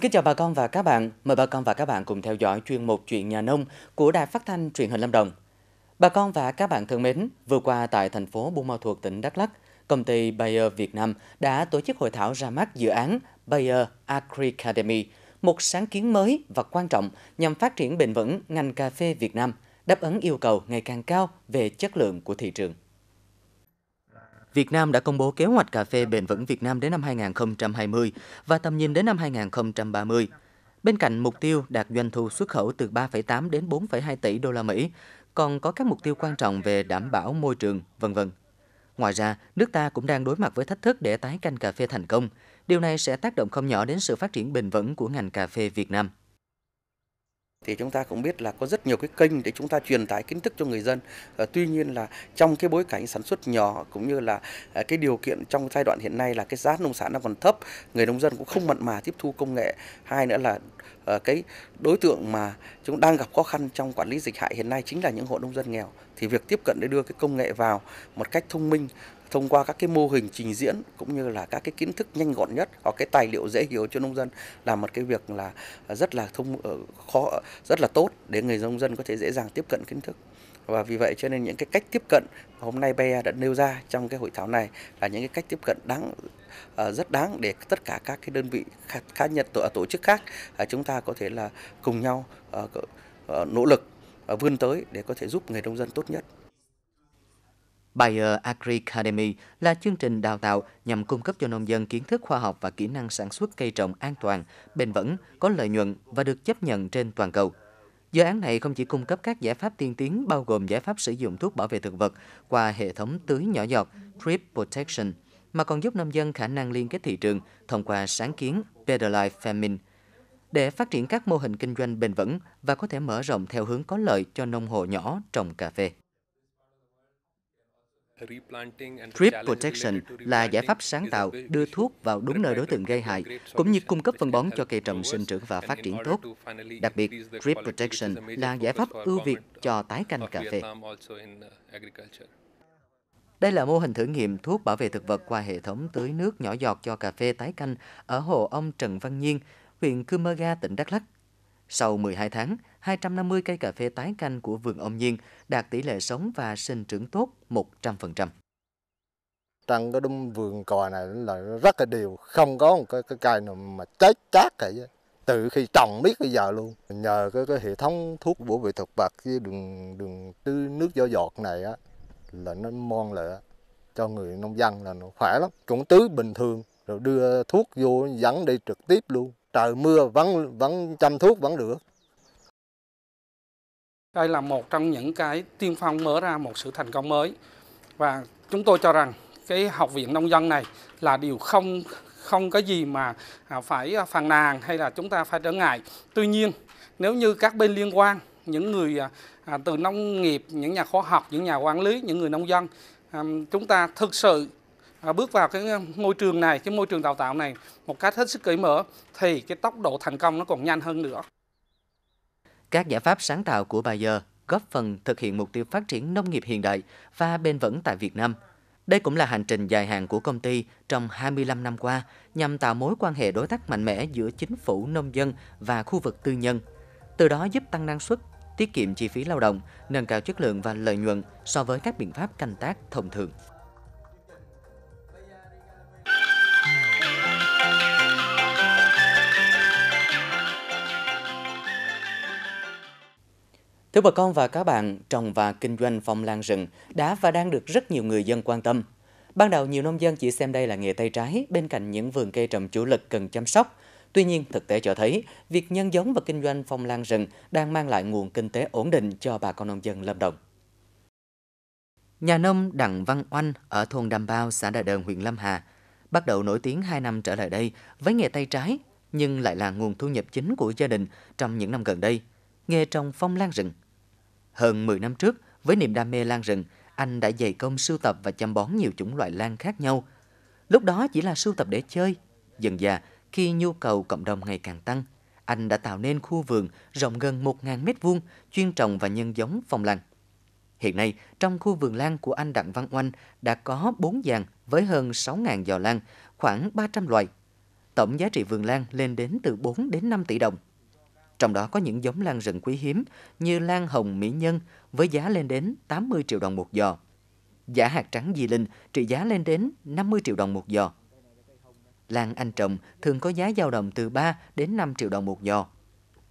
Xin kính chào bà con và các bạn. Mời bà con và các bạn cùng theo dõi chuyên mục Chuyện Nhà Nông của Đài Phát Thanh Truyền hình Lâm Đồng. Bà con và các bạn thân mến, vừa qua tại thành phố Buôn Ma Thuột, tỉnh Đắk Lắk, công ty Bayer Việt Nam đã tổ chức hội thảo ra mắt dự án Bayer Agri Academy, một sáng kiến mới và quan trọng nhằm phát triển bền vững ngành cà phê Việt Nam, đáp ứng yêu cầu ngày càng cao về chất lượng của thị trường. Việt Nam đã công bố kế hoạch cà phê bền vững Việt Nam đến năm 2020 và tầm nhìn đến năm 2030. Bên cạnh mục tiêu đạt doanh thu xuất khẩu từ 3,8 đến 4,2 tỷ đô la Mỹ, còn có các mục tiêu quan trọng về đảm bảo môi trường, vân vân. Ngoài ra, nước ta cũng đang đối mặt với thách thức để tái canh cà phê thành công. Điều này sẽ tác động không nhỏ đến sự phát triển bền vững của ngành cà phê Việt Nam thì chúng ta cũng biết là có rất nhiều cái kênh để chúng ta truyền tải kiến thức cho người dân. Ờ, tuy nhiên là trong cái bối cảnh sản xuất nhỏ cũng như là ờ, cái điều kiện trong giai đoạn hiện nay là cái giá nông sản nó còn thấp, người nông dân cũng không mặn mà tiếp thu công nghệ. Hai nữa là ờ, cái đối tượng mà chúng đang gặp khó khăn trong quản lý dịch hại hiện nay chính là những hộ nông dân nghèo thì việc tiếp cận để đưa cái công nghệ vào một cách thông minh thông qua các cái mô hình trình diễn cũng như là các cái kiến thức nhanh gọn nhất hoặc cái tài liệu dễ hiểu cho nông dân là một cái việc là rất là thông ờ, khó rất là tốt để người nông dân có thể dễ dàng tiếp cận kiến thức và vì vậy cho nên những cái cách tiếp cận hôm nay BEA đã nêu ra trong cái hội thảo này là những cái cách tiếp cận đáng ờ, rất đáng để tất cả các cái đơn vị cá nhân tổ chức khác ờ, chúng ta có thể là cùng nhau nỗ lực vươn tới để có thể giúp người nông dân tốt nhất Bayer Agri Academy là chương trình đào tạo nhằm cung cấp cho nông dân kiến thức khoa học và kỹ năng sản xuất cây trồng an toàn, bền vững, có lợi nhuận và được chấp nhận trên toàn cầu. Dự án này không chỉ cung cấp các giải pháp tiên tiến bao gồm giải pháp sử dụng thuốc bảo vệ thực vật qua hệ thống tưới nhỏ giọt Drip Protection, mà còn giúp nông dân khả năng liên kết thị trường thông qua sáng kiến Better Life Farming để phát triển các mô hình kinh doanh bền vững và có thể mở rộng theo hướng có lợi cho nông hộ nhỏ trồng cà phê. Drip Protection là giải pháp sáng tạo đưa thuốc vào đúng nơi đối tượng gây hại, cũng như cung cấp phân bón cho cây trồng sinh trưởng và phát triển tốt. Đặc biệt, Drip Protection là giải pháp ưu việt cho tái canh cà phê. Uh, Đây là mô hình thử nghiệm thuốc bảo vệ thực vật qua hệ thống tưới nước nhỏ giọt cho cà phê tái canh ở hồ ông Trần Văn Nhiên, huyện Cư Mơ Ga, tỉnh Đắk Lắk. Sau 12 tháng, 250 cây cà phê tái canh của vườn ông Nhiên đạt tỷ lệ sống và sinh trưởng tốt 100%. Trong cái đống vườn cò này là rất là đều, không có một cái, cái cây nào mà chết chát cả vậy. Từ khi trồng biết bây giờ luôn. Nhờ cái, cái hệ thống thuốc bổ vệ thực vật với đường đường tư nước do giọt này á là nó mon lại cho người nông dân là nó khỏe lắm. Cũng tưới bình thường rồi đưa thuốc vô dẫn đi trực tiếp luôn trời mưa vẫn vẫn chăm thuốc vẫn được. Đây là một trong những cái tiên phong mở ra một sự thành công mới và chúng tôi cho rằng cái học viện nông dân này là điều không không có gì mà à, phải phàn nàn hay là chúng ta phải trở ngại. Tuy nhiên, nếu như các bên liên quan, những người à, à, từ nông nghiệp, những nhà khoa học, những nhà quản lý, những người nông dân, chúng ta thực sự À, bước vào cái um, môi trường này, cái môi trường đào tạo này một cách hết sức cởi mở thì cái tốc độ thành công nó còn nhanh hơn nữa. Các giải pháp sáng tạo của Bayer góp phần thực hiện mục tiêu phát triển nông nghiệp hiện đại và bền vững tại Việt Nam. Đây cũng là hành trình dài hạn của công ty trong 25 năm qua nhằm tạo mối quan hệ đối tác mạnh mẽ giữa chính phủ nông dân và khu vực tư nhân, từ đó giúp tăng năng suất, tiết kiệm chi phí lao động, nâng cao chất lượng và lợi nhuận so với các biện pháp canh tác thông thường. Thưa bà con và các bạn, trồng và kinh doanh phong lan rừng đã và đang được rất nhiều người dân quan tâm. Ban đầu nhiều nông dân chỉ xem đây là nghề tay trái bên cạnh những vườn cây trồng chủ lực cần chăm sóc. Tuy nhiên, thực tế cho thấy, việc nhân giống và kinh doanh phong lan rừng đang mang lại nguồn kinh tế ổn định cho bà con nông dân Lâm Đồng. Nhà nông Đặng Văn Oanh ở thôn Đàm Bao, xã Đà Đờn, huyện Lâm Hà, bắt đầu nổi tiếng 2 năm trở lại đây với nghề tay trái, nhưng lại là nguồn thu nhập chính của gia đình trong những năm gần đây – nghề trồng phong lan rừng. Hơn 10 năm trước, với niềm đam mê lan rừng, anh đã dày công sưu tập và chăm bón nhiều chủng loại lan khác nhau. Lúc đó chỉ là sưu tập để chơi. Dần dà, khi nhu cầu cộng đồng ngày càng tăng, anh đã tạo nên khu vườn rộng gần 1.000 m2 chuyên trồng và nhân giống phong lan. Hiện nay, trong khu vườn lan của anh Đặng Văn Oanh đã có 4 dàn với hơn 6.000 giò lan, khoảng 300 loài. Tổng giá trị vườn lan lên đến từ 4 đến 5 tỷ đồng. Trong đó có những giống lan rừng quý hiếm như lan hồng mỹ nhân với giá lên đến 80 triệu đồng một giò. Giả hạt trắng di linh trị giá lên đến 50 triệu đồng một giò. Lan anh trồng thường có giá dao động từ 3 đến 5 triệu đồng một giò.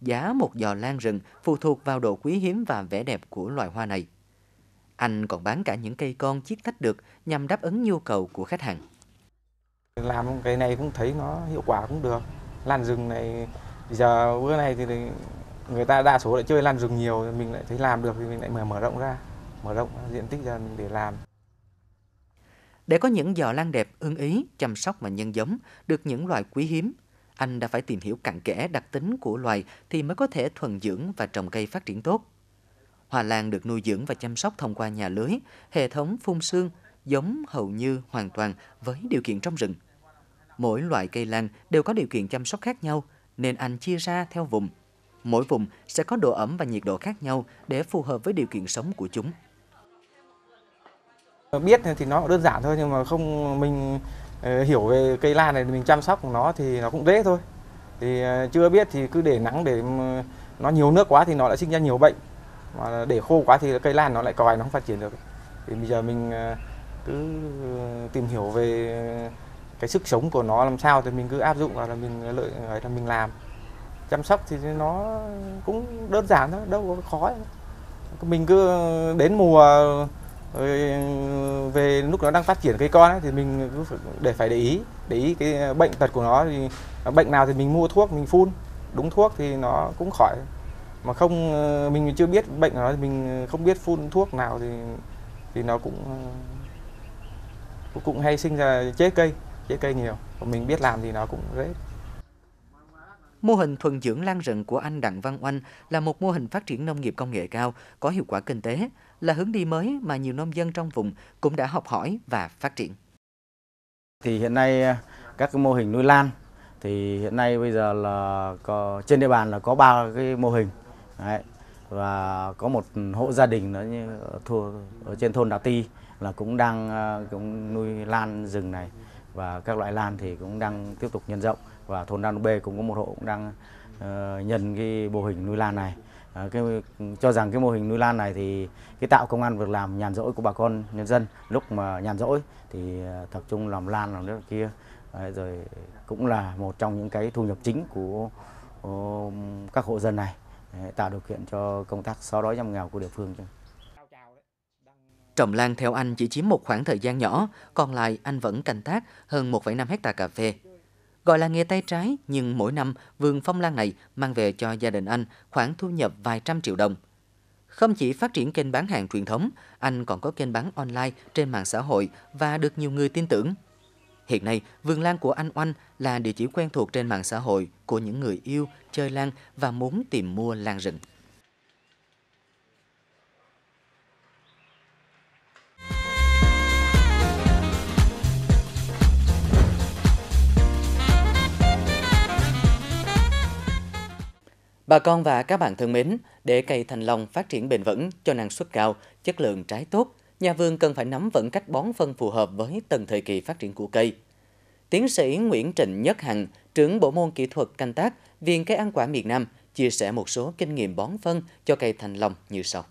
Giá một giò lan rừng phụ thuộc vào độ quý hiếm và vẻ đẹp của loài hoa này. Anh còn bán cả những cây con chiết tách được nhằm đáp ứng nhu cầu của khách hàng. Làm cái này cũng thấy nó hiệu quả cũng được. Lan rừng này giờ bữa nay thì người ta đa số lại chơi lan rừng nhiều mình lại thấy làm được thì mình lại mở mở rộng ra mở rộng diện tích ra để làm để có những giò lan đẹp ưng ý chăm sóc và nhân giống được những loài quý hiếm anh đã phải tìm hiểu cặn kẽ đặc tính của loài thì mới có thể thuần dưỡng và trồng cây phát triển tốt hoa lan được nuôi dưỡng và chăm sóc thông qua nhà lưới hệ thống phun sương giống hầu như hoàn toàn với điều kiện trong rừng mỗi loại cây lan đều có điều kiện chăm sóc khác nhau nên anh chia ra theo vùng. Mỗi vùng sẽ có độ ẩm và nhiệt độ khác nhau để phù hợp với điều kiện sống của chúng. Biết thì nó đơn giản thôi nhưng mà không mình ờ, hiểu về cây lan này mình chăm sóc nó thì nó cũng dễ thôi. Thì ờ, chưa biết thì cứ để nắng để nó nhiều nước quá thì nó lại sinh ra nhiều bệnh. Mà để khô quá thì cây lan nó lại còi nó không phát triển được. Thì bây giờ mình ờ, cứ tìm hiểu về cái sức sống của nó làm sao thì mình cứ áp dụng vào là mình lợi người là mình làm chăm sóc thì nó cũng đơn giản thôi đâu có khó mình cứ đến mùa về lúc nó đang phát triển cây con ấy, thì mình cứ phải để phải để ý để ý cái bệnh tật của nó thì bệnh nào thì mình mua thuốc mình phun đúng thuốc thì nó cũng khỏi mà không mình chưa biết bệnh của nó thì mình không biết phun thuốc nào thì thì nó cũng cũng hay sinh ra chết cây dễ cây nhiều và mình biết làm thì nó cũng dễ Mô hình thuần dưỡng lan rừng của anh Đặng Văn Oanh là một mô hình phát triển nông nghiệp công nghệ cao có hiệu quả kinh tế, là hướng đi mới mà nhiều nông dân trong vùng cũng đã học hỏi và phát triển. Thì hiện nay à, các cái mô hình nuôi lan thì hiện nay bây giờ là có, trên địa bàn là có ba cái mô hình Đấy. và có một hộ gia đình nữa như thua ở trên thôn Đào Ti là cũng đang à, cũng nuôi lan rừng này và các loại lan thì cũng đang tiếp tục nhân rộng và thôn Đan B cũng có một hộ cũng đang uh, nhân cái mô hình nuôi lan này à, cái, cho rằng cái mô hình nuôi lan này thì cái tạo công an việc làm nhàn rỗi của bà con nhân dân lúc mà nhàn rỗi thì ờ, tập trung làm lan làm nước kia Đấy, rồi cũng là một trong những cái thu nhập chính của, của các hộ dân này Đấy, tạo điều kiện cho công tác xóa đói giảm nghèo của địa phương Trồng lan theo anh chỉ chiếm một khoảng thời gian nhỏ, còn lại anh vẫn canh tác hơn 1,5 hecta cà phê. Gọi là nghề tay trái, nhưng mỗi năm vườn phong lan này mang về cho gia đình anh khoảng thu nhập vài trăm triệu đồng. Không chỉ phát triển kênh bán hàng truyền thống, anh còn có kênh bán online trên mạng xã hội và được nhiều người tin tưởng. Hiện nay, vườn lan của anh Oanh là địa chỉ quen thuộc trên mạng xã hội của những người yêu, chơi lan và muốn tìm mua lan rừng. Bà con và các bạn thân mến, để cây thanh long phát triển bền vững cho năng suất cao, chất lượng trái tốt, nhà vườn cần phải nắm vững cách bón phân phù hợp với từng thời kỳ phát triển của cây. Tiến sĩ Nguyễn Trịnh Nhất Hằng, trưởng bộ môn kỹ thuật canh tác, Viện Cây ăn quả miền Nam, chia sẻ một số kinh nghiệm bón phân cho cây thanh long như sau.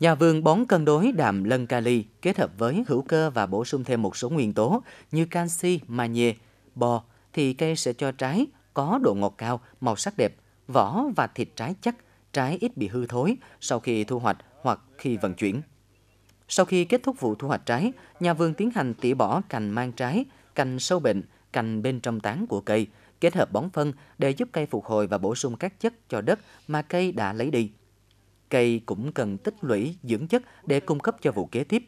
Nhà vườn bón cân đối đạm lân kali kết hợp với hữu cơ và bổ sung thêm một số nguyên tố như canxi, magie, bò thì cây sẽ cho trái, có độ ngọt cao, màu sắc đẹp, vỏ và thịt trái chắc, trái ít bị hư thối sau khi thu hoạch hoặc khi vận chuyển. Sau khi kết thúc vụ thu hoạch trái, nhà vườn tiến hành tỉa bỏ cành mang trái, cành sâu bệnh, cành bên trong tán của cây, kết hợp bón phân để giúp cây phục hồi và bổ sung các chất cho đất mà cây đã lấy đi. Cây cũng cần tích lũy dưỡng chất để cung cấp cho vụ kế tiếp.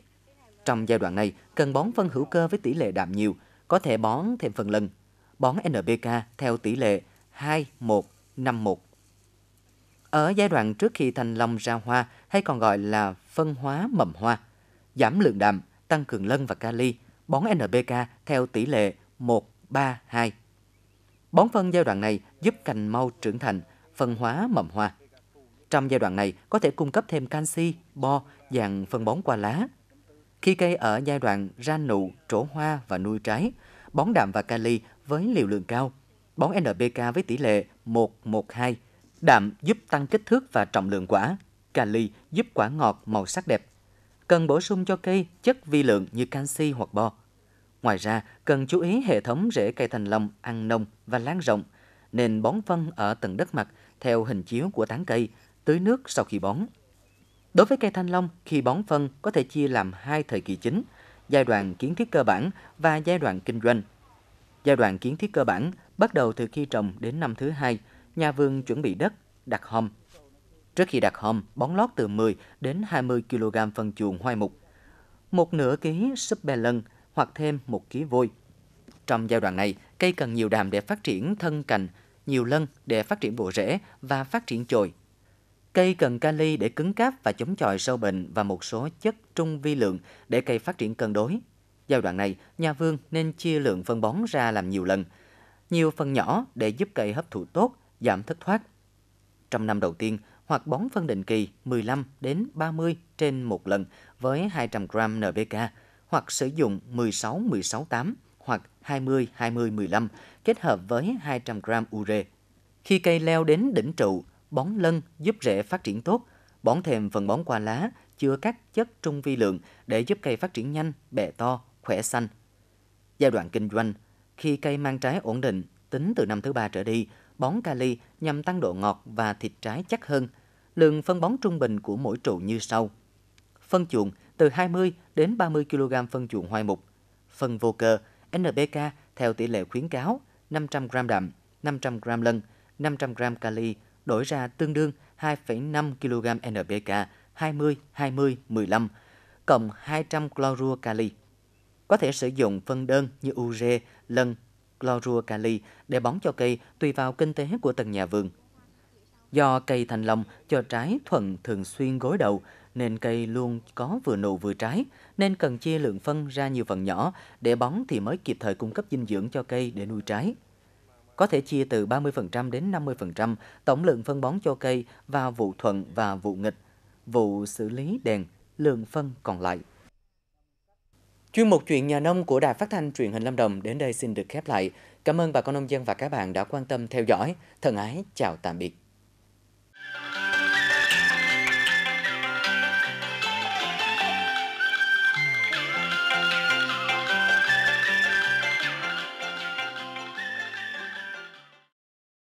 Trong giai đoạn này, cần bón phân hữu cơ với tỷ lệ đạm nhiều, có thể bón thêm phần lần bón NPK theo tỷ lệ 2151. Ở giai đoạn trước khi thanh long ra hoa hay còn gọi là phân hóa mầm hoa, giảm lượng đạm, tăng cường lân và kali, bón NPK theo tỷ lệ 132. Bón phân giai đoạn này giúp cành mau trưởng thành, phân hóa mầm hoa. Trong giai đoạn này có thể cung cấp thêm canxi, bo, dạng phân bón qua lá. Khi cây ở giai đoạn ra nụ, trổ hoa và nuôi trái, bón đạm và kali với liều lượng cao. Bón NPK với tỷ lệ 1-1-2. Đạm giúp tăng kích thước và trọng lượng quả. Kali giúp quả ngọt màu sắc đẹp. Cần bổ sung cho cây chất vi lượng như canxi hoặc bo. Ngoài ra, cần chú ý hệ thống rễ cây thành lòng ăn nông và lan rộng, nên bón phân ở tầng đất mặt theo hình chiếu của tán cây, tưới nước sau khi bón. Đối với cây thanh long, khi bón phân có thể chia làm hai thời kỳ chính, giai đoạn kiến thiết cơ bản và giai đoạn kinh doanh – Giai đoạn kiến thiết cơ bản bắt đầu từ khi trồng đến năm thứ hai, nhà vườn chuẩn bị đất, đặt hòm Trước khi đặt hòm bón lót từ 10 đến 20 kg phân chuồng hoai mục, một nửa ký súp bè lân hoặc thêm một ký vôi. Trong giai đoạn này, cây cần nhiều đàm để phát triển thân cành, nhiều lân để phát triển bộ rễ và phát triển chồi. Cây cần kali để cứng cáp và chống chọi sâu bệnh và một số chất trung vi lượng để cây phát triển cân đối, Giai đoạn này, nhà vườn nên chia lượng phân bón ra làm nhiều lần, nhiều phần nhỏ để giúp cây hấp thụ tốt, giảm thất thoát. Trong năm đầu tiên, hoặc bón phân định kỳ 15 đến 30 trên một lần với 200 g NPK hoặc sử dụng 16 16 8 hoặc 20 20 15 kết hợp với 200 g ure. Khi cây leo đến đỉnh trụ, bón lân giúp rễ phát triển tốt, bón thêm phần bón qua lá chứa các chất trung vi lượng để giúp cây phát triển nhanh, bẻ to, khỏe xanh. Giai đoạn kinh doanh, khi cây mang trái ổn định, tính từ năm thứ ba trở đi, bón kali nhằm tăng độ ngọt và thịt trái chắc hơn. Lượng phân bón trung bình của mỗi trụ như sau. Phân chuồng từ 20 đến 30 kg phân chuồng hoai mục. Phân vô cơ NPK theo tỷ lệ khuyến cáo 500 g đạm, 500 g lân, 500 g kali đổi ra tương đương 2,5 kg NPK 20 20 15 cộng 200 chlorua kali. Có thể sử dụng phân đơn như ure, lân, chlorua kali để bón cho cây tùy vào kinh tế của từng nhà vườn. Do cây thanh long cho trái thuận thường xuyên gối đầu nên cây luôn có vừa nụ vừa trái nên cần chia lượng phân ra nhiều phần nhỏ để bón thì mới kịp thời cung cấp dinh dưỡng cho cây để nuôi trái. Có thể chia từ 30% đến 50% tổng lượng phân bón cho cây vào vụ thuận và vụ nghịch, vụ xử lý đèn, lượng phân còn lại. Chuyên mục chuyện nhà nông của Đài Phát thanh Truyền hình Lâm Đồng đến đây xin được khép lại. Cảm ơn bà con nông dân và các bạn đã quan tâm theo dõi. Thân ái, chào tạm biệt.